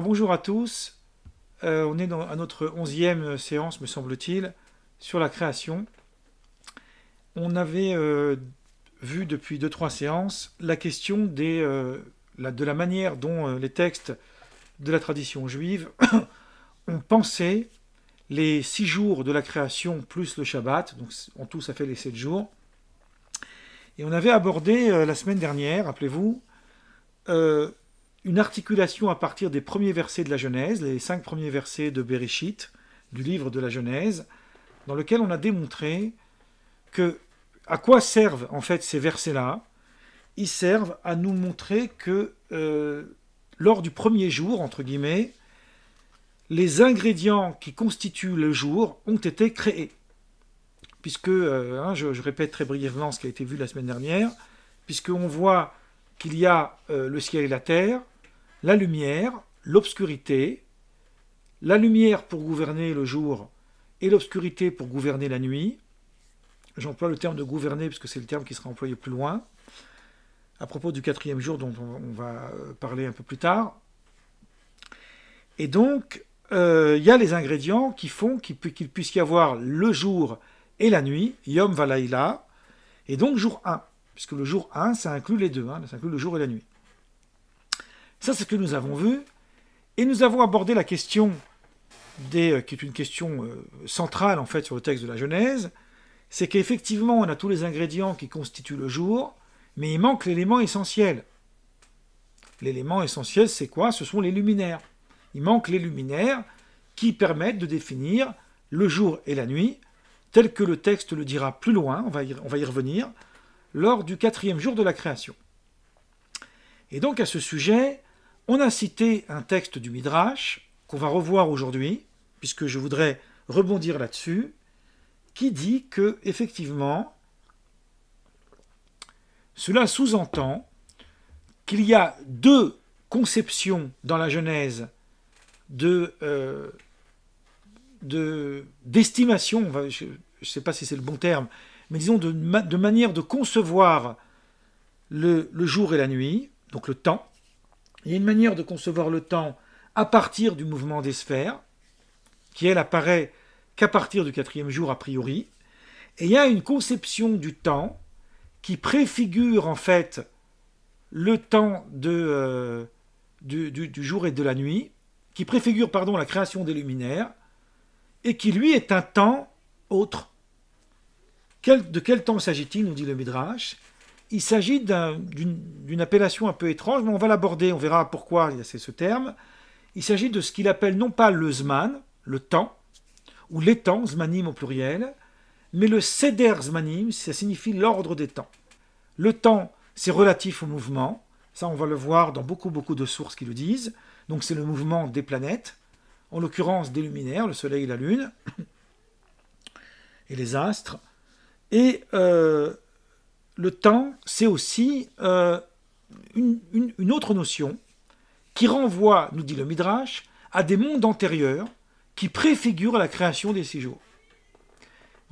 bonjour à tous, euh, on est à notre onzième euh, séance me semble-t-il sur la création. On avait euh, vu depuis deux trois séances la question de la manière dont les textes de la tradition juive ont pensé les six jours de la création plus le Shabbat, donc en tout ça fait les sept jours. Et on avait abordé la semaine dernière, rappelez-vous, une articulation à partir des premiers versets de la Genèse, les cinq premiers versets de Bereshit, du livre de la Genèse, dans lequel on a démontré que à quoi servent en fait ces versets-là Ils servent à nous montrer que euh, lors du premier jour, entre guillemets, les ingrédients qui constituent le jour ont été créés. Puisque, euh, hein, je, répète très brièvement ce qui a été vu la semaine dernière, puisqu'on voit qu'il y a euh, le ciel et la terre, la lumière, l'obscurité, la lumière pour gouverner le jour et l'obscurité pour gouverner la nuit. J'emploie le terme de gouverner puisque c'est le terme qui sera employé plus loin, à propos du quatrième jour dont on va euh, parler un peu plus tard. Et donc, euh, il y a les ingrédients qui font qu'il puisse y avoir le jour et la nuit, Yom Valaïla, et donc jour 1, puisque le jour 1, ça inclut les deux, hein, ça inclut le jour et la nuit. Ça, c'est ce que nous avons vu. Et nous avons abordé la question, euh, qui est une question euh, centrale en fait sur le texte de la Genèse, c'est qu'effectivement on a tous les ingrédients qui constituent le jour, mais il manque l'élément essentiel. L'élément essentiel, c'est quoi Ce sont les luminaires. Il manque les luminaires qui permettent de définir le jour et la nuit, tel que le texte le dira plus loin, on va y revenir, lors du quatrième jour de la création. Et donc à ce sujet, on a cité un texte du Midrash, qu'on va revoir aujourd'hui, puisque je voudrais rebondir là-dessus, qui dit que, effectivement, cela sous-entend qu'il y a deux conceptions dans la Genèse de, euh, d'estimation, je ne sais pas si c'est le bon terme, mais disons de, de manière de concevoir le jour et la nuit, donc le temps, il y a une manière de concevoir le temps à partir du mouvement des sphères, qui elle apparaît qu'à partir du quatrième jour a priori, et il y a une conception du temps qui préfigure en fait le temps de, euh, du, jour et de la nuit, qui préfigure pardon, la création des luminaires, et qui lui est un temps autre. de quel temps s'agit-il, nous dit le Midrash il s'agit d'une appellation un peu étrange, mais on va l'aborder, on verra pourquoi il y a ce terme. Il s'agit de ce qu'il appelle non pas le zman, le temps, ou les temps, zmanim au pluriel, mais le seder zmanim, ça signifie l'ordre des temps. Le temps, c'est relatif au mouvement, ça on va le voir dans beaucoup beaucoup de sources qui le disent, donc c'est le mouvement des planètes, en l'occurrence des luminaires, le soleil et la lune, et les astres, et euh, le temps, c'est aussi euh, une, autre notion qui renvoie, nous dit le Midrash, à des mondes antérieurs qui préfigurent la création des six jours.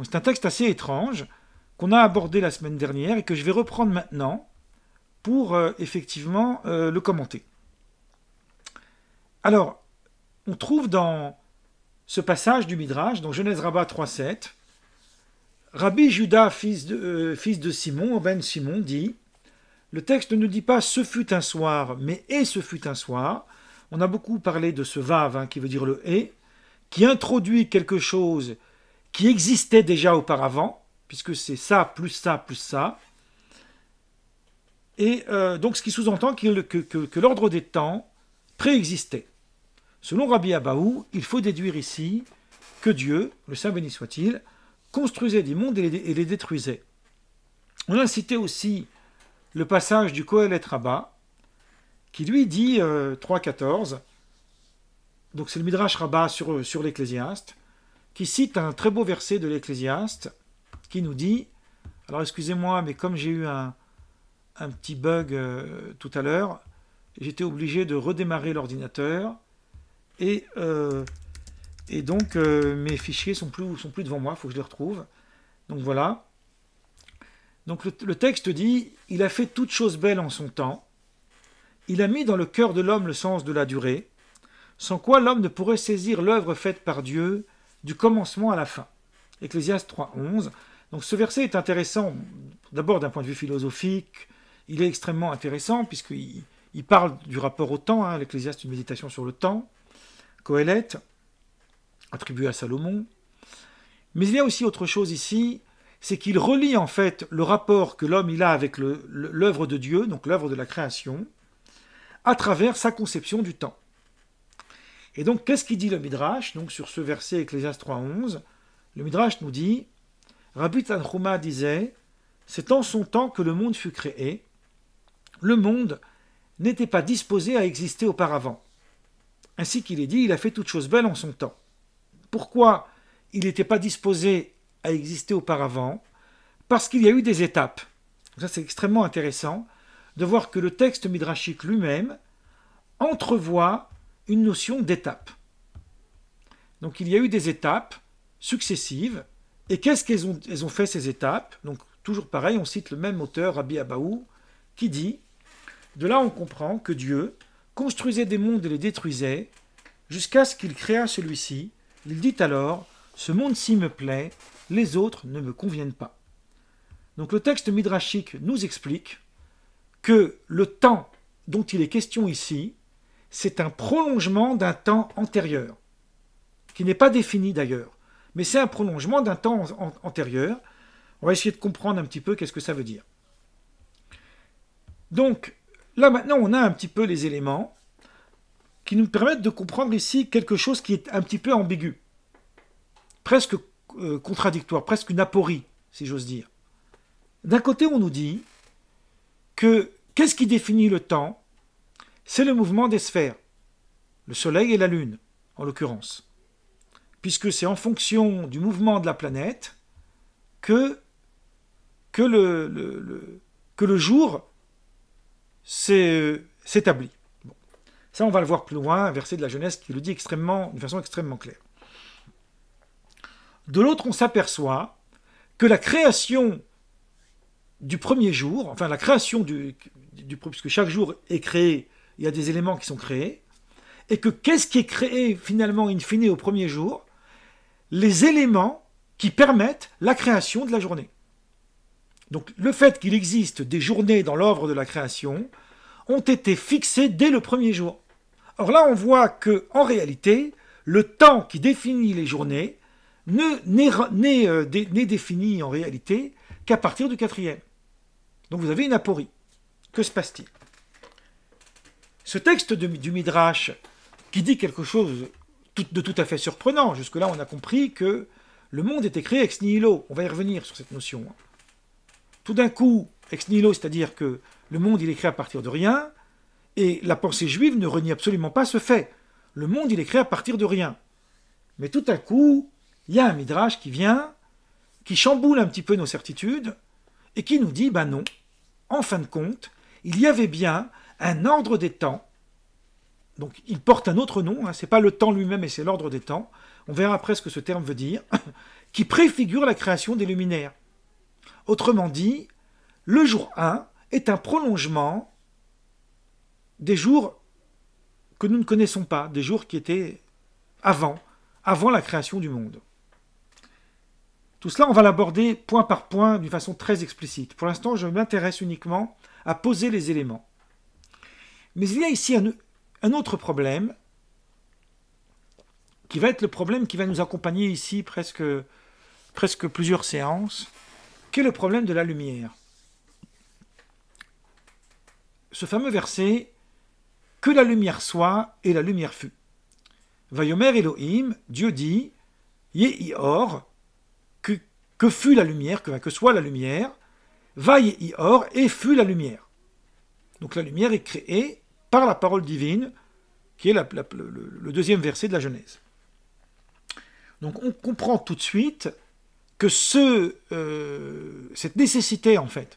c'est un texte assez étrange qu'on a abordé la semaine dernière et que je vais reprendre maintenant pour euh, effectivement euh, le commenter. Alors, on trouve dans ce passage du Midrash, dans Genèse Rabbah 3.7, Rabbi Judas, euh, fils de, Simon, Ben Simon, dit Le texte ne dit pas ce fut un soir, mais et ce fut un soir. On a beaucoup parlé de ce vave, hein, qui veut dire le et, qui introduit quelque chose qui existait déjà auparavant, puisque c'est ça, plus ça, plus ça. Et euh, donc ce qui sous-entend que, que, l'ordre des temps préexistait. Selon Rabbi Abaou, il faut déduire ici que Dieu, le Saint béni soit-il, construisait des mondes et les, détruisait. On a cité aussi le passage du Kohelet Rabba, qui lui dit 3.14, euh, donc c'est le Midrash Rabba sur, l'Ecclésiaste, qui cite un très beau verset de l'Ecclésiaste, qui nous dit, alors excusez-moi, mais comme j'ai eu un, petit bug euh, tout à l'heure, j'étais obligé de redémarrer l'ordinateur, et euh, et donc, euh, mes fichiers sont plus, sont plus devant moi, il faut que je les retrouve. Donc voilà. Donc le, texte dit Il a fait toute chose belle en son temps. Il a mis dans le cœur de l'homme le sens de la durée, sans quoi l'homme ne pourrait saisir l'œuvre faite par Dieu du commencement à la fin. Ecclésiaste 3.11. Donc ce verset est intéressant, d'abord d'un point de vue philosophique, il est extrêmement intéressant puisqu'il il parle du rapport au temps, hein, l'Ecclésiaste une méditation sur le temps, Coëlette attribué à Salomon. Mais il y a aussi autre chose ici, c'est qu'il relie en fait le rapport que l'homme a avec l'œuvre de Dieu, donc l'œuvre de la création, à travers sa conception du temps. Et donc qu'est-ce qu'il dit le Midrash donc sur ce verset Ecclésias 3.11 Le Midrash nous dit, Rabbi Tanhuma disait, c'est en son temps que le monde fut créé. Le monde n'était pas disposé à exister auparavant. Ainsi qu'il est dit, il a fait toute chose belle en son temps. Pourquoi il n'était pas disposé à exister auparavant Parce qu'il y a eu des étapes. Ça, c'est extrêmement intéressant de voir que le texte midrashique lui-même entrevoit une notion d'étape. Donc il y a eu des étapes successives. Et qu'est-ce qu'elles ont, fait ces étapes Donc toujours pareil, on cite le même auteur, Rabbi Abbaou, qui dit De là, on comprend que Dieu construisait des mondes et les détruisait, jusqu'à ce qu'il créât celui-ci, il dit alors Ce monde-ci me plaît, les autres ne me conviennent pas. Donc le texte midrashique nous explique que le temps dont il est question ici, c'est un prolongement d'un temps antérieur, qui n'est pas défini d'ailleurs, mais c'est un prolongement d'un temps antérieur. On va essayer de comprendre un petit peu qu'est-ce que ça veut dire. Donc là maintenant, on a un petit peu les éléments qui nous permettent de comprendre ici quelque chose qui est un petit peu ambigu, presque euh, contradictoire, presque une aporie, si j'ose dire. D'un côté, on nous dit que qu'est-ce qui définit le temps C'est le mouvement des sphères, le Soleil et la Lune, en l'occurrence, puisque c'est en fonction du mouvement de la planète que, que, le, que le jour euh, s'établit. Ça, on va le voir plus loin, un verset de la jeunesse qui le dit extrêmement, d'une façon extrêmement claire. De l'autre, on s'aperçoit que la création du premier jour, enfin la création du, du puisque chaque jour est créé, il y a des éléments qui sont créés, et que qu'est-ce qui est créé finalement in fine au premier jour Les éléments qui permettent la création de la journée. Donc le fait qu'il existe des journées dans l'œuvre de la création ont été fixées dès le premier jour. Or là, on voit que en réalité, le temps qui définit les journées euh, n'est défini en réalité qu'à partir du quatrième. Donc vous avez une aporie. Que se passe-t-il Ce texte du Midrash, qui dit quelque chose de tout à fait surprenant, jusque-là on a compris que le monde était créé ex nihilo, on va y revenir sur cette notion. Tout d'un coup, ex nihilo, c'est-à-dire que le monde il est créé à partir de rien, et la pensée juive ne renie absolument pas ce fait. Le monde, il est créé à partir de rien. Mais tout à coup, il y a un midrash qui vient, qui chamboule un petit peu nos certitudes, et qui nous dit, ben non, en fin de compte, il y avait bien un ordre des temps. Donc il porte un autre nom, hein, c'est pas le temps lui-même mais c'est l'ordre des temps. On verra après ce que ce terme veut dire, qui préfigure la création des luminaires. Autrement dit, le jour 1 est un prolongement des jours que nous ne connaissons pas, des jours qui étaient avant, avant la création du monde. Tout cela, on va l'aborder point par point d'une façon très explicite. Pour l'instant, je m'intéresse uniquement à poser les éléments. Mais il y a ici un, autre problème qui va être le problème qui va nous accompagner ici presque, presque plusieurs séances, qui est le problème de la lumière. Ce fameux verset que la lumière soit, et la lumière fut. Vayomer Elohim, Dieu dit, Yehior, que, que fut la lumière, que, que soit la lumière, va or et fut la lumière. Donc la lumière est créée par la parole divine, qui est le, deuxième verset de la Genèse. Donc on comprend tout de suite que ce, euh, cette nécessité, en fait,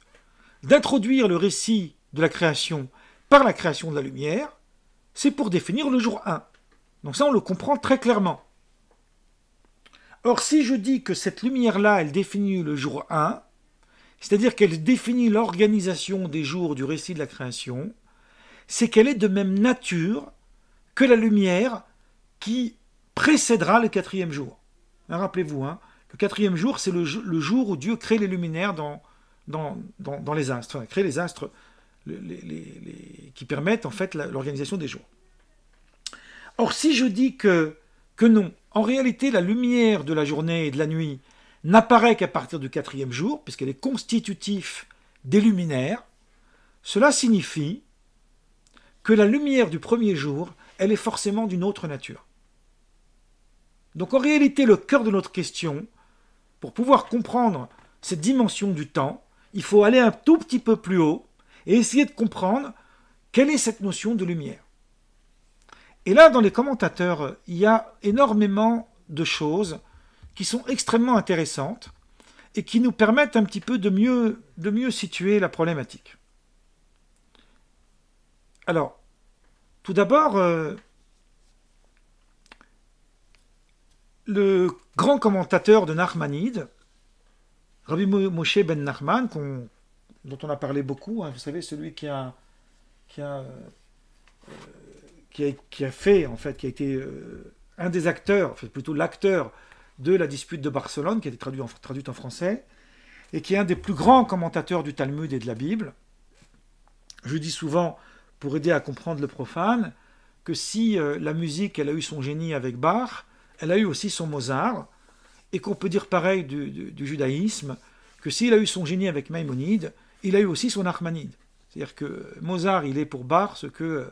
d'introduire le récit de la création par la création de la lumière, c'est pour définir le jour 1. Donc ça, on le comprend très clairement. Or, si je dis que cette lumière-là, elle définit le jour 1, c'est-à-dire qu'elle définit l'organisation des jours du récit de la création, c'est qu'elle est de même nature que la lumière qui précédera le quatrième jour. Hein, rappelez-vous, hein, le quatrième jour, c'est le, jour où Dieu crée les luminaires dans, dans, dans, les astres, les astres qui permettent en fait l'organisation des jours. Or, si je dis que, que non, en réalité, la lumière de la journée et de la nuit n'apparaît qu'à partir du quatrième jour, puisqu'elle est constitutive des luminaires, cela signifie que la lumière du premier jour, elle est forcément d'une autre nature. Donc en réalité, le cœur de notre question, pour pouvoir comprendre cette dimension du temps, il faut aller un tout petit peu plus haut et essayer de comprendre quelle est cette notion de lumière. Et là, dans les commentateurs, il y a énormément de choses qui sont extrêmement intéressantes et qui nous permettent un petit peu de mieux, de mieux situer la problématique. Alors, tout d'abord, euh, le grand commentateur de Narmanide, Rabbi Moshe ben Nachman, qu'on dont on a parlé beaucoup, hein. vous savez, celui euh, qui a, qui a, fait, en fait, qui a été euh, un des acteurs, enfin, plutôt l'acteur de la dispute de Barcelone, qui a été traduite en, en français, et qui est un des plus grands commentateurs du Talmud et de la Bible. Je dis souvent, pour aider à comprendre le profane, que si euh, la musique, elle a eu son génie avec Bach, elle a eu aussi son Mozart, et qu'on peut dire pareil du, du judaïsme, que s'il a eu son génie avec Maïmonide, il a eu aussi son Armanide. C'est-à-dire que Mozart, il est pour Bar ce que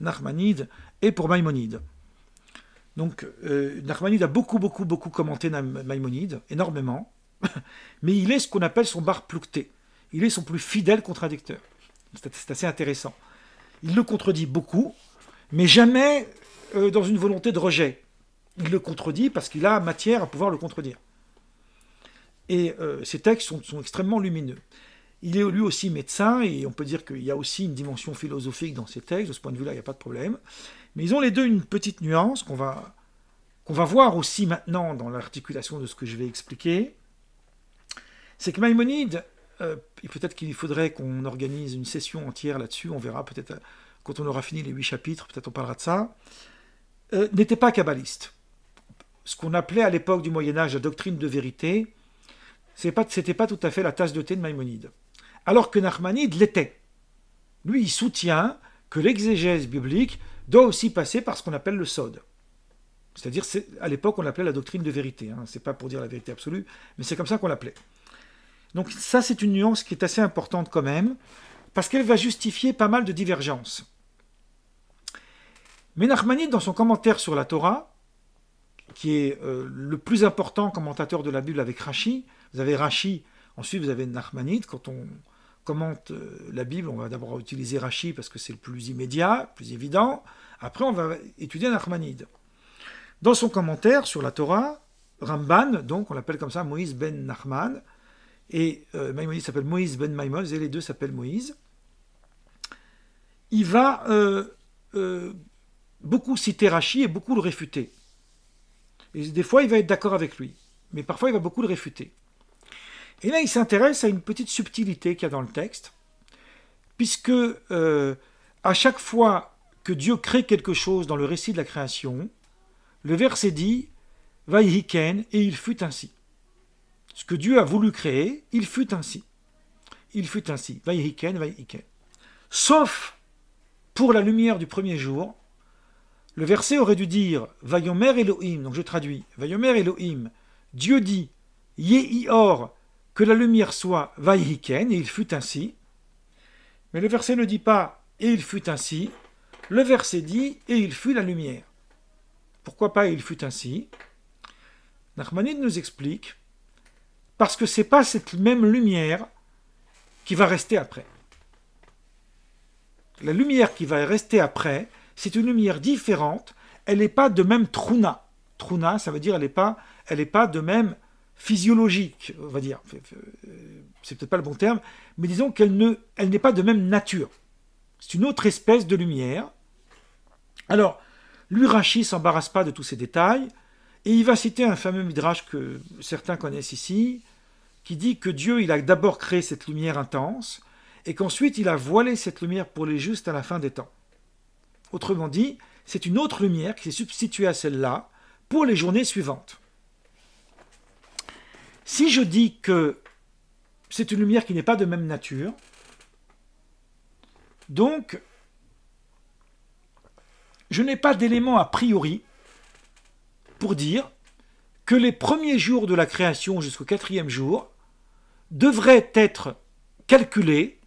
Narmanide est pour Maïmonide. Donc euh, Narmanide a beaucoup, beaucoup, beaucoup commenté Maïmonide, énormément, mais il est ce qu'on appelle son bar ploucté. Il est son plus fidèle contradicteur. C'est assez intéressant. Il le contredit beaucoup, mais jamais euh, dans une volonté de rejet. Il le contredit parce qu'il a matière à pouvoir le contredire. Et euh, ses textes sont extrêmement lumineux. Il est lui aussi médecin, et on peut dire qu'il y a aussi une dimension philosophique dans ses textes, de ce point de vue-là, il n'y a pas de problème. Mais ils ont les deux une petite nuance qu'on va, va voir aussi maintenant dans l'articulation de ce que je vais expliquer. C'est que Maïmonide, euh, et peut-être qu'il faudrait qu'on organise une session entière là-dessus, on verra peut-être euh, quand on aura fini les huit chapitres, peut-être on parlera de ça, euh, n'était pas kabbaliste. Ce qu'on appelait à l'époque du Moyen Âge la doctrine de vérité, ce n'était pas, pas tout à fait la tasse de thé de Maïmonide alors que Narmanide l'était. Lui, il soutient que l'exégèse biblique doit aussi passer par ce qu'on appelle le sod. C'est-à-dire, à, l'époque, on l'appelait la doctrine de vérité. Hein. Ce n'est pas pour dire la vérité absolue, mais c'est comme ça qu'on l'appelait. Donc ça, c'est une nuance qui est assez importante quand même, parce qu'elle va justifier pas mal de divergences. Mais Nahmanide, dans son commentaire sur la Torah, qui est euh, le plus important commentateur de la Bible avec Rashi, vous avez Rashi, ensuite vous avez Nahmanide, quand on, commente euh, la Bible, on va d'abord utiliser Rachi parce que c'est le plus immédiat, le plus évident. Après, on va étudier Nachmanide. Dans son commentaire sur la Torah, Ramban, donc on l'appelle comme ça Moïse ben Nachman, et euh, Maïmonide s'appelle Moïse ben Maïmonide, et les deux s'appellent Moïse. Il va euh, euh, beaucoup citer Rachi et beaucoup le réfuter. Et des fois, il va être d'accord avec lui, mais parfois, il va beaucoup le réfuter. Et là, il s'intéresse à une petite subtilité qu'il y a dans le texte, puisque euh, à chaque fois que Dieu crée quelque chose dans le récit de la création, le verset dit Vaïhiken, et il fut ainsi. Ce que Dieu a voulu créer, il fut ainsi. Il fut ainsi. Vaïhiken, Sauf pour la lumière du premier jour, le verset aurait dû dire Vayomer Elohim, donc je traduis Vayomer Elohim. Dieu dit Yehior, que la lumière soit vaïkène, et il fut ainsi. Mais le verset ne dit pas et il fut ainsi. Le verset dit et il fut la lumière. Pourquoi pas et il fut ainsi Nachmanide nous explique parce que ce n'est pas cette même lumière qui va rester après. La lumière qui va rester après, c'est une lumière différente. Elle n'est pas de même truna. Truna, ça veut dire elle n'est pas, elle pas de même physiologique, on va dire, euh, c'est peut-être pas le bon terme, mais disons qu'elle ne, elle n'est pas de même nature. C'est une autre espèce de lumière. Alors, l'Urachi ne s'embarrasse pas de tous ces détails, et il va citer un fameux midrash que certains connaissent ici, qui dit que Dieu, il a d'abord créé cette lumière intense, et qu'ensuite il a voilé cette lumière pour les justes à la fin des temps. Autrement dit, c'est une autre lumière qui s'est substituée à celle-là pour les journées suivantes. Si je dis que c'est une lumière qui n'est pas de même nature, donc je n'ai pas d'élément a priori pour dire que les premiers jours de la création jusqu'au quatrième jour devraient être calculés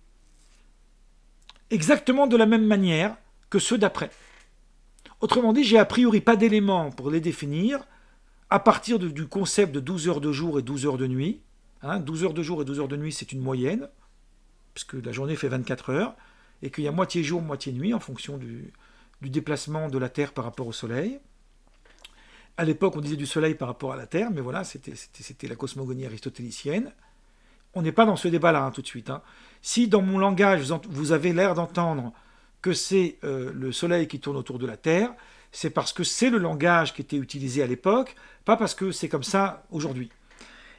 exactement de la même manière que ceux d'après. Autrement dit, j'ai a priori pas d'éléments pour les définir à partir du concept de 12 heures de jour et 12 heures de nuit, 12 hein, heures de jour et 12 heures de nuit, c'est une moyenne, puisque la journée fait 24 heures, et qu'il y a moitié jour, moitié nuit, en fonction du, déplacement de la Terre par rapport au Soleil. À l'époque, on disait du Soleil par rapport à la Terre, mais voilà, c'était la cosmogonie aristotélicienne. On n'est pas dans ce débat-là hein, tout de suite. Hein. Si dans mon langage, vous, avez l'air d'entendre que c'est euh, le Soleil qui tourne autour de la Terre, c'est parce que c'est le langage qui était utilisé à l'époque, pas parce que c'est comme ça aujourd'hui.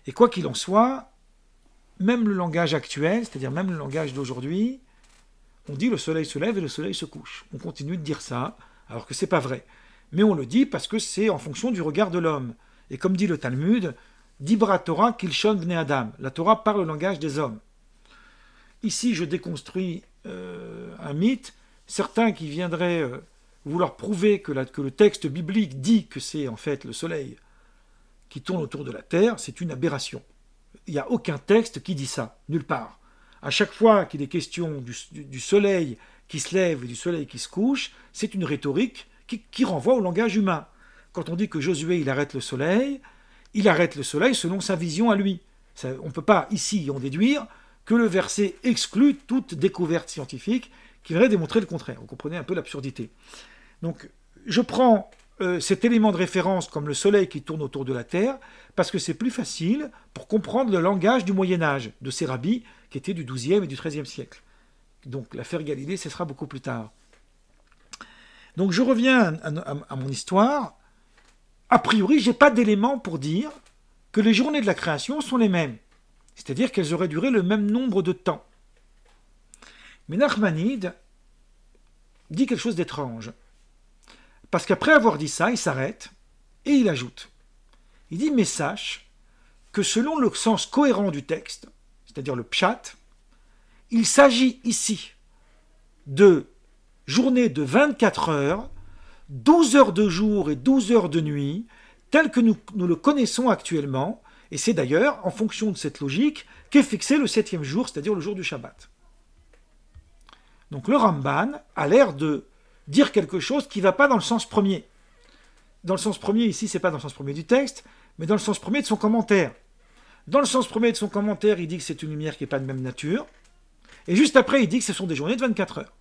Et quoi qu'il en soit, même le langage actuel, c'est-à-dire même le langage d'aujourd'hui, on dit le soleil se lève et le soleil se couche. On continue de dire ça, alors que c'est pas vrai. Mais on le dit parce que c'est en fonction du regard de l'homme. Et comme dit le Talmud, Dibra Torah Kilshon Adam. La Torah parle le langage des hommes. Ici, je déconstruis euh, un mythe. Certains qui viendraient euh, vouloir prouver que, que le texte biblique dit que c'est en fait le soleil qui tourne autour de la Terre, c'est une aberration. Il n'y a aucun texte qui dit ça, nulle part. À chaque fois qu'il est question du, soleil qui se lève et du soleil qui se couche, c'est une rhétorique qui, renvoie au langage humain. Quand on dit que Josué, il arrête le soleil, il arrête le soleil selon sa vision à lui. on ne peut pas ici en déduire que le verset exclut toute découverte scientifique qui voudrait démontrer le contraire. Vous comprenez un peu l'absurdité. Donc je prends euh, cet élément de référence comme le Soleil qui tourne autour de la Terre, parce que c'est plus facile pour comprendre le langage du Moyen Âge, de ces rabbis qui étaient du XIIe et du XIIIe siècle. Donc l'affaire Galilée, ce sera beaucoup plus tard. Donc je reviens à, mon histoire. A priori, je n'ai pas d'éléments pour dire que les journées de la création sont les mêmes, c'est-à-dire qu'elles auraient duré le même nombre de temps. Mais Nachmanide dit quelque chose d'étrange. Parce qu'après avoir dit ça, il s'arrête et il ajoute. Il dit, mais sache que selon le sens cohérent du texte, c'est-à-dire le pshat, il s'agit ici de journée de 24 heures, 12 heures de jour et 12 heures de nuit, tel que nous, nous le connaissons actuellement, et c'est d'ailleurs en fonction de cette logique qu'est fixé le septième jour, c'est-à-dire le jour du Shabbat. Donc le Ramban a l'air de dire quelque chose qui ne va pas dans le sens premier. Dans le sens premier, ici, ce n'est pas dans le sens premier du texte, mais dans le sens premier de son commentaire. Dans le sens premier de son commentaire, il dit que c'est une lumière qui n'est pas de même nature. Et juste après, il dit que ce sont des journées de 24 heures.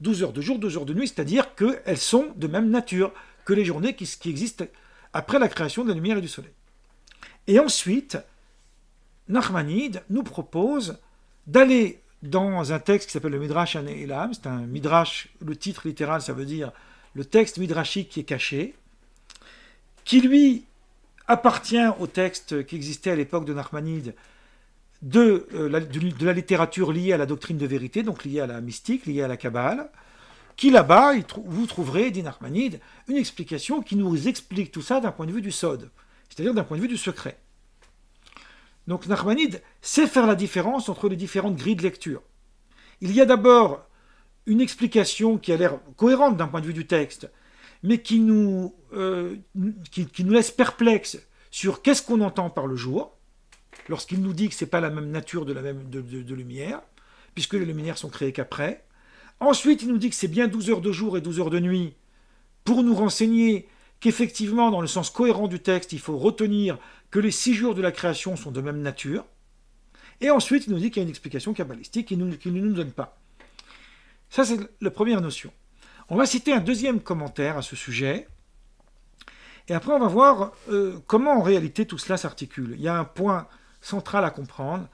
12 heures de jour, 12 heures de nuit, c'est-à-dire qu'elles sont de même nature que les journées qui, existent après la création de la lumière et du soleil. Et ensuite, Narmanide nous propose d'aller dans un texte qui s'appelle le Midrash Elam. C'est un Midrash, le titre littéral, ça veut dire le texte midrashique qui est caché, qui lui appartient au texte qui existait à l'époque de Narmanide de, euh, la, de, la littérature liée à la doctrine de vérité, donc liée à la mystique, liée à la Kabbale, qui là-bas, vous trouverez, dit Narmanide, une explication qui nous explique tout ça d'un point de vue du Sod, c'est-à-dire d'un point de vue du secret. Donc Nachmanide sait faire la différence entre les différentes grilles de lecture. Il y a d'abord une explication qui a l'air cohérente d'un point de vue du texte, mais qui nous, euh, qui, nous laisse perplexes sur qu'est-ce qu'on entend par le jour, lorsqu'il nous dit que ce n'est pas la même nature de, la même, de, lumière, puisque les lumières sont créées qu'après. Ensuite, il nous dit que c'est bien 12 heures de jour et 12 heures de nuit, pour nous renseigner qu'effectivement, dans le sens cohérent du texte, il faut retenir que les six jours de la création sont de même nature. Et ensuite, il nous dit qu'il y a une explication kabbalistique qu'il ne nous, donne pas. Ça, c'est la première notion. On va citer un deuxième commentaire à ce sujet. Et après, on va voir euh, comment en réalité tout cela s'articule. Il y a un point central à comprendre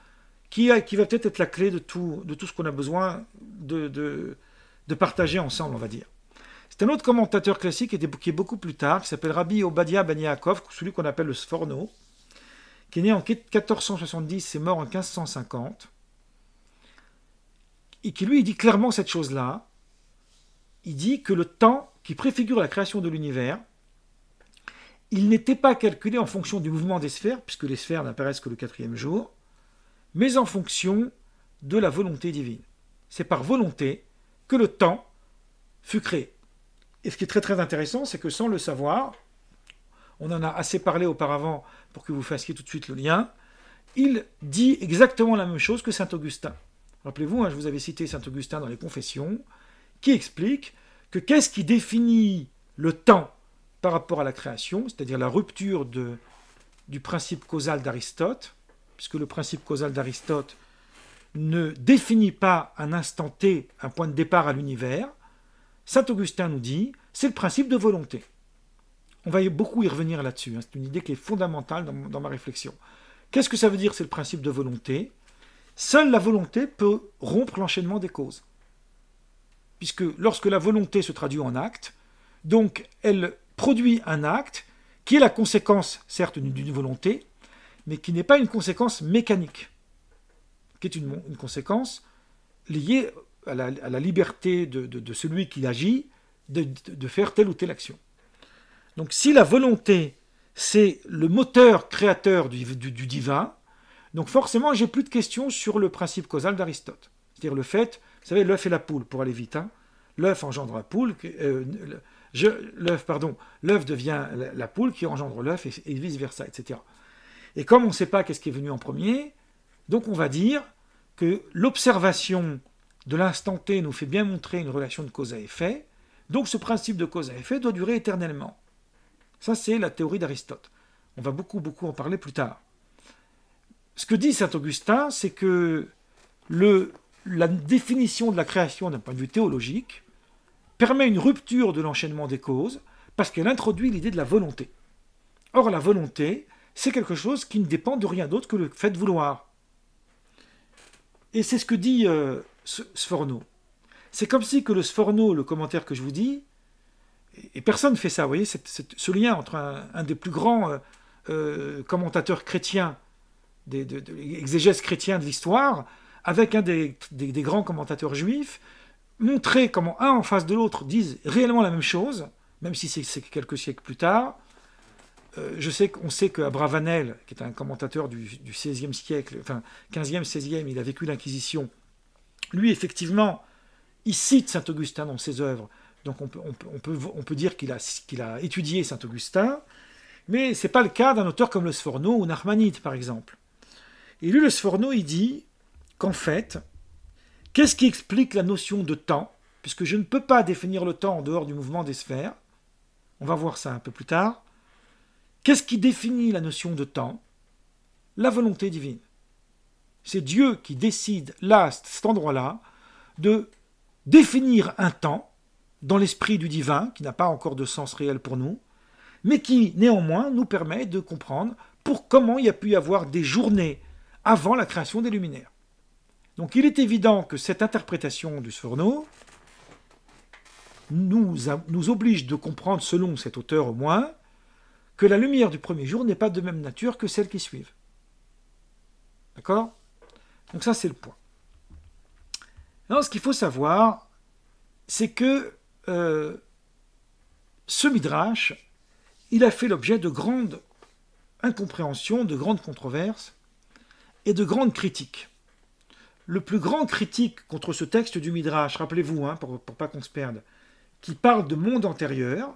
qui, qui va peut-être être la clé de tout, de tout ce qu'on a besoin de, de partager ensemble, on va dire un autre commentateur classique qui est beaucoup plus tard, qui s'appelle Rabbi Obadia Ben celui qu'on appelle le Sforno, qui est né en 1470 et mort en 1550, et qui lui dit clairement cette chose-là. Il dit que le temps qui préfigure la création de l'univers, il n'était pas calculé en fonction du mouvement des sphères, puisque les sphères n'apparaissent que le quatrième jour, mais en fonction de la volonté divine. C'est par volonté que le temps fut créé. Et ce qui est très très intéressant, c'est que sans le savoir, on en a assez parlé auparavant pour que vous fassiez tout de suite le lien, il dit exactement la même chose que Saint Augustin. Rappelez-vous, hein, je vous avais cité Saint Augustin dans les Confessions, qui explique que qu'est-ce qui définit le temps par rapport à la création, c'est-à-dire la rupture de, du principe causal d'Aristote, puisque le principe causal d'Aristote ne définit pas un instant t, un point de départ à l'univers, Saint Augustin nous dit, c'est le principe de volonté. On va beaucoup y revenir là-dessus. Hein. C'est une idée qui est fondamentale dans, ma réflexion. Qu'est-ce que ça veut dire, c'est le principe de volonté Seule la volonté peut rompre l'enchaînement des causes. Puisque lorsque la volonté se traduit en acte, donc elle produit un acte qui est la conséquence, certes, d'une volonté, mais qui n'est pas une conséquence mécanique, qui est une, une conséquence liée à la, liberté de, celui qui agit de, faire telle ou telle action. Donc si la volonté, c'est le moteur créateur du, divin, donc forcément, j'ai plus de questions sur le principe causal d'Aristote. C'est-à-dire le fait, vous savez, l'œuf et la poule, pour aller vite, hein. l'œuf engendre la poule, euh, l'œuf, pardon, l'œuf devient la, poule qui engendre l'œuf et, et vice-versa, etc. Et comme on ne sait pas qu'est-ce qui est venu en premier, donc on va dire que l'observation de l'instant T nous fait bien montrer une relation de cause à effet, donc ce principe de cause à effet doit durer éternellement. Ça, c'est la théorie d'Aristote. On va beaucoup, beaucoup en parler plus tard. Ce que dit saint Augustin, c'est que la définition de la création d'un point de vue théologique permet une rupture de l'enchaînement des causes parce qu'elle introduit l'idée de la volonté. Or, la volonté, c'est quelque chose qui ne dépend de rien d'autre que le fait de vouloir. Et c'est ce que dit euh, Sforno. C'est comme si que le Sforno, le commentaire que je vous dis, et personne ne fait ça, vous voyez, ce lien entre un, des plus grands euh, euh, commentateurs chrétiens, des, de, de, exégèses chrétiens de l'histoire, avec un des, des, grands commentateurs juifs, montrer comment un en face de l'autre disent réellement la même chose, même si c'est quelques siècles plus tard, euh, je sais qu'on sait que qui est un commentateur du, du siècle, enfin 15e, 16e, il a vécu l'Inquisition. Lui, effectivement, il cite Saint-Augustin dans ses œuvres. Donc on peut, dire qu'il a, qu'il a étudié Saint-Augustin, mais ce n'est pas le cas d'un auteur comme le Sforno ou Narmanide, par exemple. Et lui, le Sforno, il dit qu'en fait, qu'est-ce qui explique la notion de temps Puisque je ne peux pas définir le temps en dehors du mouvement des sphères. On va voir ça un peu plus tard. Qu'est-ce qui définit la notion de temps La volonté divine. C'est Dieu qui décide là, cet endroit-là, de définir un temps dans l'esprit du divin, qui n'a pas encore de sens réel pour nous, mais qui néanmoins nous permet de comprendre pour comment il y a pu y avoir des journées avant la création des luminaires. Donc il est évident que cette interprétation du Sforno nous oblige de comprendre, selon cet auteur au moins, que la lumière du premier jour n'est pas de même nature que celle qui suivent. D'accord Donc ça, c'est le point. Alors, ce qu'il faut savoir, c'est que euh, ce midrash, il a fait l'objet de grandes incompréhensions, de grandes controverses et de grandes critiques. Le plus grand critique contre ce texte du midrash, rappelez-vous, hein, pour, ne pas qu'on se perde, qui parle de monde antérieur,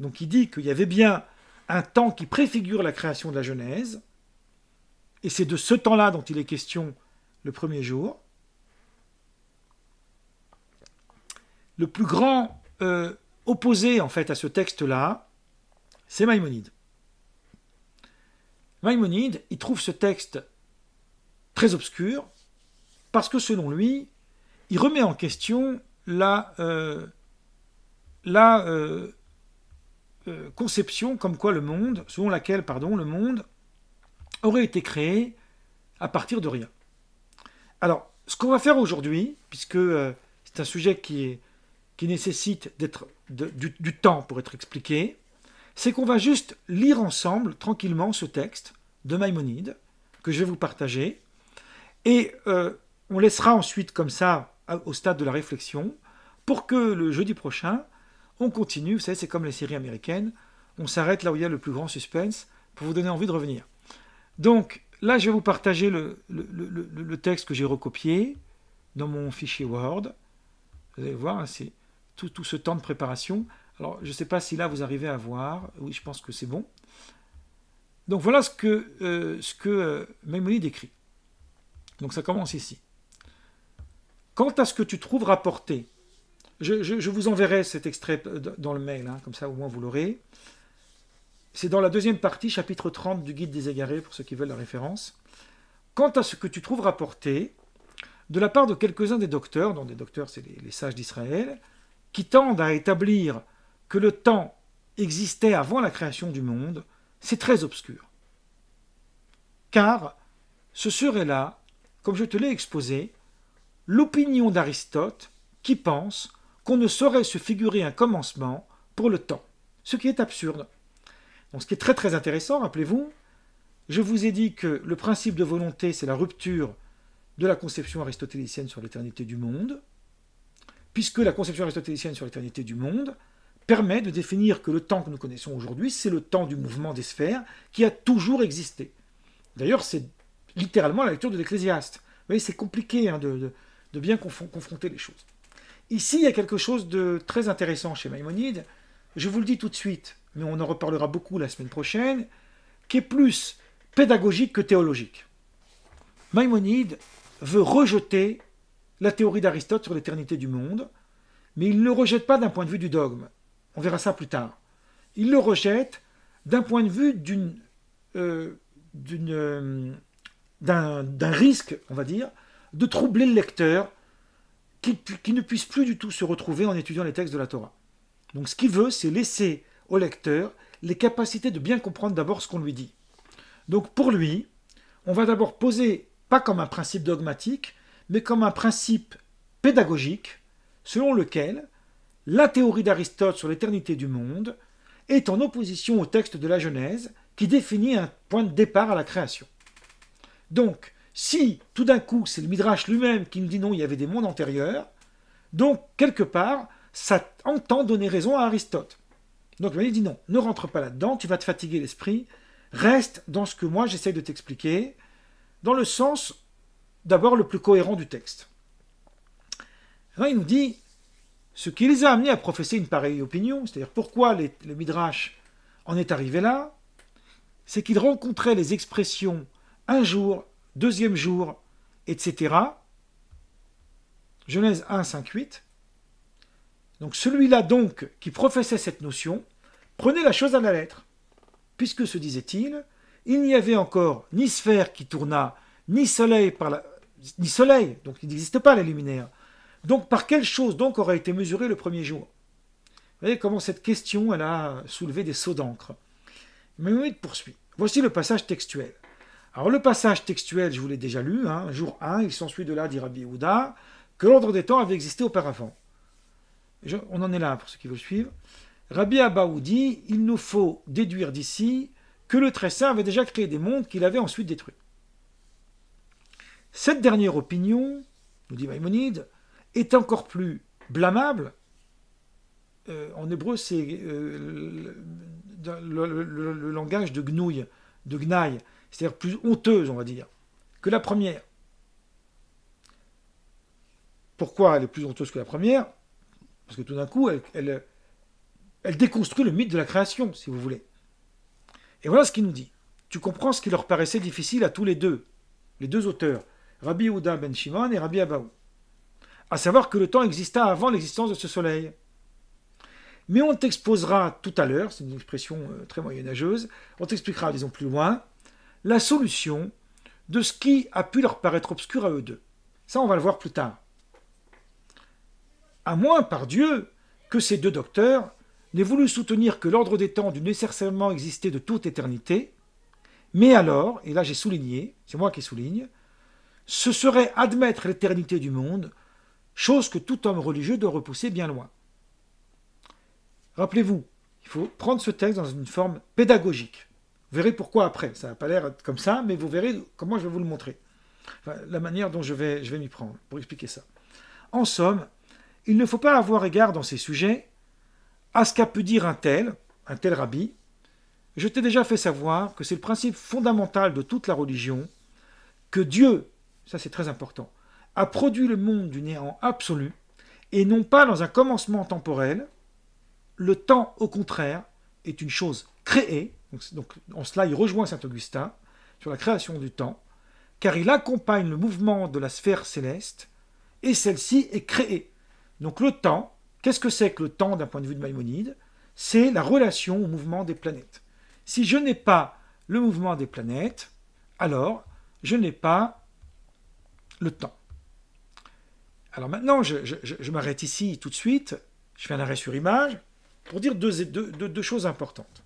donc il dit qu'il y avait bien un temps qui préfigure la création de la Genèse, et c'est de ce temps-là dont il est question le premier jour. Le plus grand euh, opposé en fait à ce texte-là, c'est Maïmonide. Maïmonide, il trouve ce texte très obscur parce que selon lui, il remet en question la, euh, la euh, euh, conception comme quoi le monde, selon laquelle pardon, le monde aurait été créé à partir de rien. Alors, ce qu'on va faire aujourd'hui, puisque euh, c'est un sujet qui, qui nécessite d'être du, temps pour être expliqué, c'est qu'on va juste lire ensemble tranquillement ce texte de Maïmonide que je vais vous partager, et euh, on laissera ensuite comme ça au stade de la réflexion pour que le jeudi prochain, on continue, vous savez, c'est comme les séries américaines, on s'arrête là où il y a le plus grand suspense pour vous donner envie de revenir. Donc, là, je vais vous partager le, texte que j'ai recopié dans mon fichier Word. Vous allez voir, hein, c'est tout, ce temps de préparation. Alors, je ne sais pas si là, vous arrivez à voir. Oui, je pense que c'est bon. Donc, voilà ce que, euh, ce euh, Donc, ça commence ici. Quant à ce que tu trouves rapporté je, vous enverrai cet extrait dans le mail, hein, comme ça au moins vous l'aurez. C'est dans la deuxième partie, chapitre 30 du Guide des égarés, pour ceux qui veulent la référence. Quant à ce que tu trouves rapporté, de la part de quelques-uns des docteurs, dont des docteurs c'est les sages d'Israël, qui tendent à établir que le temps existait avant la création du monde, c'est très obscur. Car ce serait là, comme je te l'ai exposé, l'opinion d'Aristote qui pense qu'on ne saurait se figurer un commencement pour le temps, ce qui est absurde. ce qui est très très intéressant, rappelez-vous, je vous ai dit que le principe de volonté, c'est la rupture de la conception aristotélicienne sur l'éternité du monde, puisque la conception aristotélicienne sur l'éternité du monde permet de définir que le temps que nous connaissons aujourd'hui, c'est le temps du mouvement des sphères qui a toujours existé. D'ailleurs, c'est littéralement la lecture de l'Ecclésiaste. Vous voyez, c'est compliqué hein, de, bien confronter les choses. Ici, il y a quelque chose de très intéressant chez Maïmonide, je vous le dis tout de suite, mais on en reparlera beaucoup la semaine prochaine, qui est plus pédagogique que théologique. Maïmonide veut rejeter la théorie d'Aristote sur l'éternité du monde, mais il ne le rejette pas d'un point de vue du dogme. On verra ça plus tard. Il le rejette d'un point de vue d'une, euh, euh, d'un, risque, on va dire, de troubler le lecteur qu'il ne puisse plus du tout se retrouver en étudiant les textes de la Torah. Donc ce qu'il veut, c'est laisser au lecteur les capacités de bien comprendre d'abord ce qu'on lui dit. Donc pour lui, on va d'abord poser, pas comme un principe dogmatique, mais comme un principe pédagogique, selon lequel la théorie d'Aristote sur l'éternité du monde est en opposition au texte de la Genèse qui définit un point de départ à la création. Donc, si tout d'un coup c'est le Midrash lui-même qui nous dit non, il y avait des mondes antérieurs, donc quelque part, ça entend donner raison à Aristote. Donc il dit non, ne rentre pas là-dedans, tu vas te fatiguer l'esprit, reste dans ce que moi j'essaie de t'expliquer, dans le sens d'abord le plus cohérent du texte. il nous dit ce qui les a amenés à professer une pareille opinion, c'est-à-dire pourquoi le Midrash en est arrivé là, c'est qu'il rencontrait les expressions un jour deuxième jour, etc. Genèse 1, 5, 8. Donc celui-là donc qui professait cette notion prenait la chose à la lettre, puisque se disait-il, il n'y avait encore ni sphère qui tourna, ni soleil par la... ni soleil, donc il n'existe pas la luminaire. Donc par quelle chose donc aurait été mesuré le premier jour Vous voyez comment cette question elle a soulevé des sauts d'encre. Mais poursuit. Voici le passage textuel. Alors le passage textuel, je vous l'ai déjà lu, hein. jour 1, il s'ensuit de là, dit Rabbi Houda, que l'ordre des temps avait existé auparavant. on en est là pour ceux qui veulent suivre. Rabbi Abbaou dit il nous faut déduire d'ici que le Très Saint avait déjà créé des mondes qu'il avait ensuite détruits. Cette dernière opinion, nous dit Maïmonide, est encore plus blâmable. Euh, en hébreu, c'est euh, le, langage de gnouille, de gnaille c'est-à-dire plus honteuse, on va dire, que la première. Pourquoi elle est plus honteuse que la première Parce que tout d'un coup, elle, déconstruit le mythe de la création, si vous voulez. Et voilà ce qu'il nous dit. Tu comprends ce qui leur paraissait difficile à tous les deux, les deux auteurs, Rabbi Ouda ben Shimon et Rabbi Abaou. À savoir que le temps exista avant l'existence de ce soleil. Mais on t'exposera tout à l'heure, c'est une expression euh, très moyenâgeuse, on t'expliquera, disons plus loin, la solution de ce qui a pu leur paraître obscur à eux deux. Ça, on va le voir plus tard. À moins, par Dieu, que ces deux docteurs n'aient voulu soutenir que l'ordre des temps dû nécessairement exister de toute éternité, mais alors, et là j'ai souligné, c'est moi qui souligne, ce serait admettre l'éternité du monde, chose que tout homme religieux doit repousser bien loin. Rappelez-vous, il faut prendre ce texte dans une forme pédagogique. Vous verrez pourquoi après. Ça n'a pas l'air comme ça, mais vous verrez comment je vais vous le montrer. la manière dont je vais, je vais m'y prendre pour expliquer ça. En somme, il ne faut pas avoir égard dans ces sujets à ce qu'a pu dire un tel, un tel rabbi. Je t'ai déjà fait savoir que c'est le principe fondamental de toute la religion que Dieu, ça c'est très important, a produit le monde du néant absolu et non pas dans un commencement temporel. Le temps, au contraire, est une chose créée donc, en cela, il rejoint saint Augustin sur la création du temps, car il accompagne le mouvement de la sphère céleste, et celle-ci est créée. Donc le temps, qu'est-ce que c'est que le temps d'un point de vue de Maïmonide C'est la relation au mouvement des planètes. Si je n'ai pas le mouvement des planètes, alors je n'ai pas le temps. Alors maintenant, je, m'arrête ici tout de suite, je fais un arrêt sur image, pour dire deux choses importantes.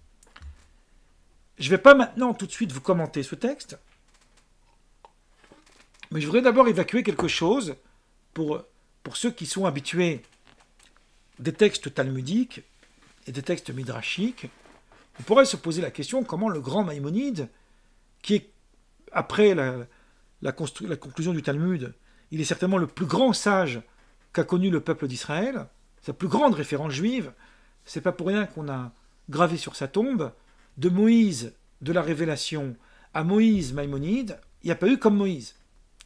Je ne vais pas maintenant tout de suite vous commenter ce texte, mais je voudrais d'abord évacuer quelque chose pour, pour ceux qui sont habitués des textes talmudiques et des textes midrashiques. On pourrait se poser la question comment le grand Maïmonide, qui est après la, la conclusion du Talmud, il est certainement le plus grand sage qu'a connu le peuple d'Israël, sa plus grande référence juive, c'est pas pour rien qu'on a gravé sur sa tombe de Moïse de la Révélation à Moïse Maïmonide, il n'y a pas eu comme Moïse.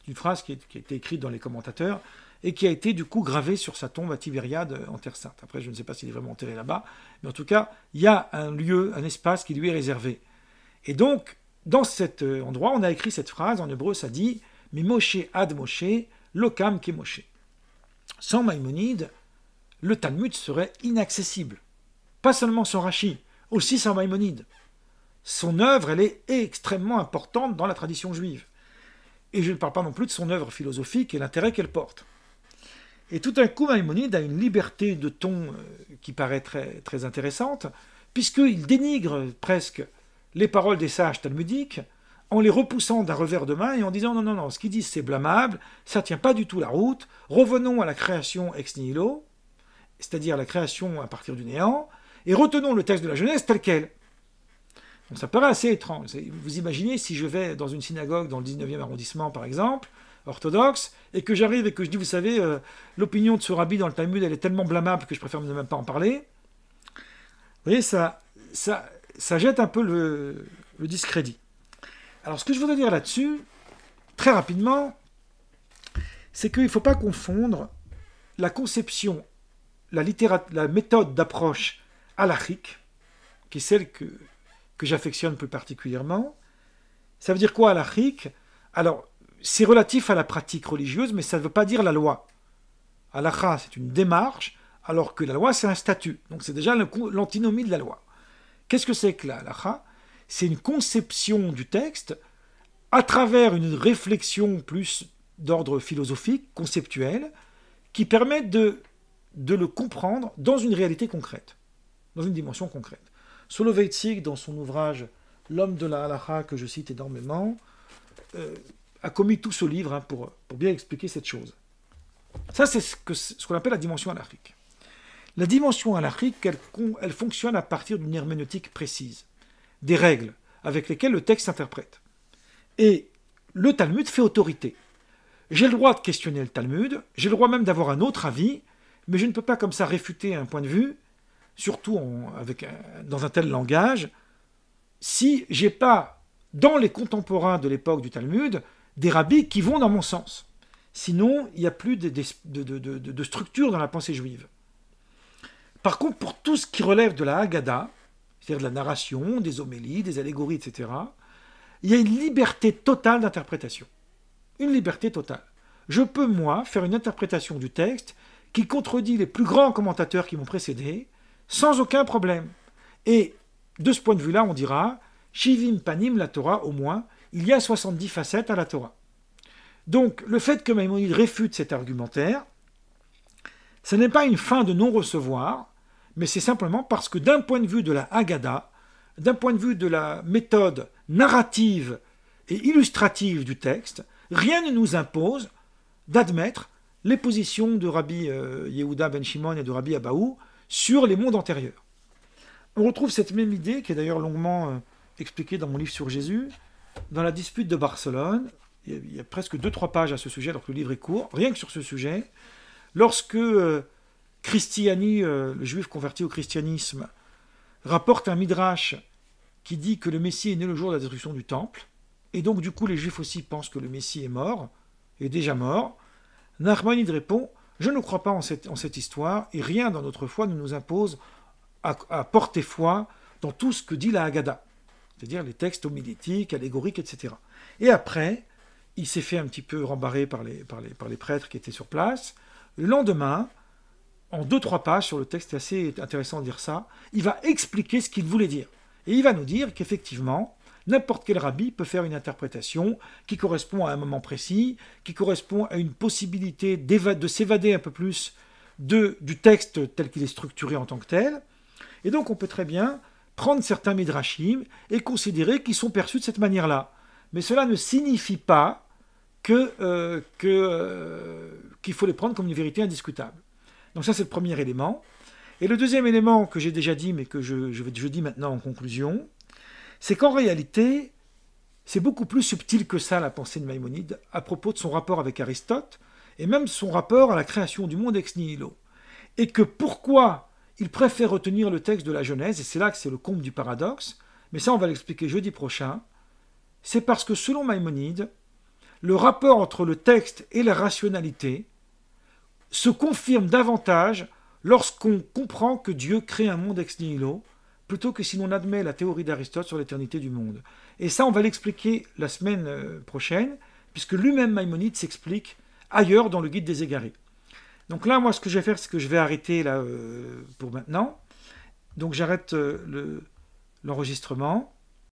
Une phrase qui, a été écrite dans les commentateurs et qui a été du coup gravée sur sa tombe à Tibériade euh, en Terre Sainte. Après, je ne sais pas s'il est vraiment enterré là-bas, mais en tout cas, il y a un lieu, un espace qui lui est réservé. Et donc, dans cet euh, endroit, on a écrit cette phrase, en hébreu, ça dit « Moshe ad Moshe, lokam ke Moshe ». Sans Maïmonide, le Talmud serait inaccessible. Pas seulement sans Rachi, aussi sans Maïmonide. Son œuvre, elle est extrêmement importante dans la tradition juive. Et je ne parle pas non plus de son œuvre philosophique et l'intérêt qu'elle porte. Et tout à coup, Maïmonide a une liberté de ton euh, qui paraît très, très intéressante, puisqu'il dénigre presque les paroles des sages talmudiques en les repoussant d'un revers de main et en disant non, non, non, ce qu'ils disent c'est blâmable, ça ne tient pas du tout la route, revenons à la création ex nihilo, c'est-à-dire la création à partir du néant, et retenons le texte de la Genèse tel quel ça paraît assez étrange. Vous imaginez si je vais dans une synagogue dans le 19e arrondissement, par exemple, orthodoxe, et que j'arrive et que je dis, vous savez, euh, l'opinion de ce rabbi dans le Talmud, elle est tellement blâmable que je préfère ne même pas en parler. Vous voyez, ça, ça, ça jette un peu le, discrédit. Alors ce que je voudrais dire là-dessus, très rapidement, c'est qu'il ne faut pas confondre la conception, la, la méthode d'approche alachique, qui est celle que que j'affectionne plus particulièrement. Ça veut dire quoi, alachique Alors, c'est relatif à la pratique religieuse, mais ça ne veut pas dire la loi. Al-Akha, c'est une démarche, alors que la loi, c'est un statut. Donc c'est déjà l'antinomie de la loi. Qu'est-ce que c'est que la C'est une conception du texte à travers une réflexion plus d'ordre philosophique, conceptuel, qui permet de le comprendre dans une réalité concrète, dans une dimension concrète. Soloveitchik, dans son ouvrage L'homme de la halakha, que je cite énormément, euh, a commis tout ce livre hein, pour, bien expliquer cette chose. Ça, c'est ce qu'on ce appelle la dimension halakhique. La dimension halakhique, elle, elle fonctionne à partir d'une herméneutique précise, des règles avec lesquelles le texte s'interprète. Et le Talmud fait autorité. J'ai le droit de questionner le Talmud, j'ai le droit même d'avoir un autre avis, mais je ne peux pas comme ça réfuter un point de vue surtout avec, euh, dans un tel langage, si j'ai pas dans les contemporains de l'époque du Talmud des rabbis qui vont dans mon sens. Sinon, il n'y a plus de, de, structure dans la pensée juive. Par contre, pour tout ce qui relève de la Haggadah, c'est-à-dire de la narration, des homélies, des allégories, etc., il y a une liberté totale d'interprétation. Une liberté totale. Je peux, moi, faire une interprétation du texte qui contredit les plus grands commentateurs qui m'ont précédé, sans aucun problème. Et de ce point de vue-là, on dira, Shivim Panim, la Torah, au moins, il y a 70 facettes à la Torah. Donc, le fait que Maïmonide réfute cet argumentaire, ce n'est pas une fin de non-recevoir, mais c'est simplement parce que d'un point de vue de la Haggadah, d'un point de vue de la méthode narrative et illustrative du texte, rien ne nous impose d'admettre les positions de Rabbi euh, Yehuda ben Shimon et de Rabbi Abaou sur les mondes antérieurs. On retrouve cette même idée, qui est d'ailleurs longuement euh, expliquée dans mon livre sur Jésus, dans la dispute de Barcelone. Il y a presque 2-3 pages à ce sujet, alors le livre est court, rien que sur ce sujet. Lorsque euh, Christiani, euh, le juif converti au christianisme, rapporte un midrash qui dit que le Messie est né le jour de la destruction du temple, et donc du coup les juifs aussi pensent que le Messie est mort, est déjà mort, Narmanide répond je ne crois pas en cette, histoire et rien dans notre foi ne nous impose à, porter foi dans tout ce que dit la Haggadah, c'est-à-dire les textes homilétiques, allégoriques, etc. Et après, il s'est fait un petit peu rembarrer par les, par les prêtres qui étaient sur place. Le lendemain, en deux, trois pages sur le texte, c'est assez intéressant de dire ça, il va expliquer ce qu'il voulait dire. Et il va nous dire qu'effectivement, N'importe quel rabbi peut faire une interprétation qui correspond à un moment précis, qui correspond à une possibilité de s'évader un peu plus du texte tel qu'il est structuré en tant que tel. Et donc on peut très bien prendre certains midrashim et considérer qu'ils sont perçus de cette manière-là. Mais cela ne signifie pas que euh, euh, qu'il faut les prendre comme une vérité indiscutable. Donc ça c'est le premier élément. Et le deuxième élément que j'ai déjà dit mais que je dis maintenant en conclusion, c'est qu'en réalité, c'est beaucoup plus subtil que ça la pensée de Maïmonide à propos de son rapport avec Aristote et même son rapport à la création du monde ex nihilo. Et que pourquoi il préfère retenir le texte de la Genèse, et c'est là que c'est le comble du paradoxe, mais ça on va l'expliquer jeudi prochain, c'est parce que selon Maïmonide, le rapport entre le texte et la rationalité se confirme davantage lorsqu'on comprend que Dieu crée un monde ex nihilo plutôt que si l'on admet la théorie d'Aristote sur l'éternité du monde. Et ça, on va l'expliquer la semaine euh, prochaine, puisque lui-même Maïmonide s'explique ailleurs dans le guide des égarés. Donc là, moi, ce que je vais faire, c'est que je vais arrêter là euh, pour maintenant. Donc j'arrête euh, l'enregistrement.